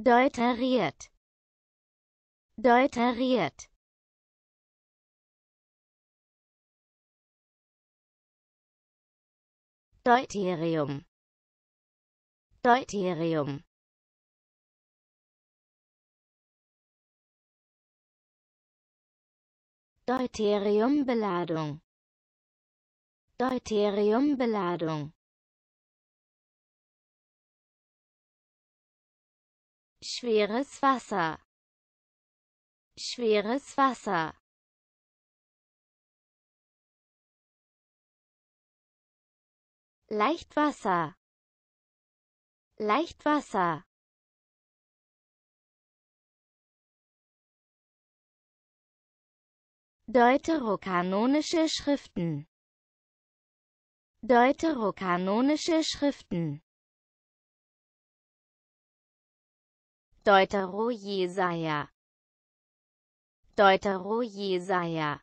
deuteriert deuteriert Deuterium Deuterium deuterium beladung deuterium beladung schweres Wasser schweres Wasser Leichtwasser Leichtwasser Deuterokanonische Schriften Deuterokanonische Schriften Deutero Jesaja Deutero Jesaja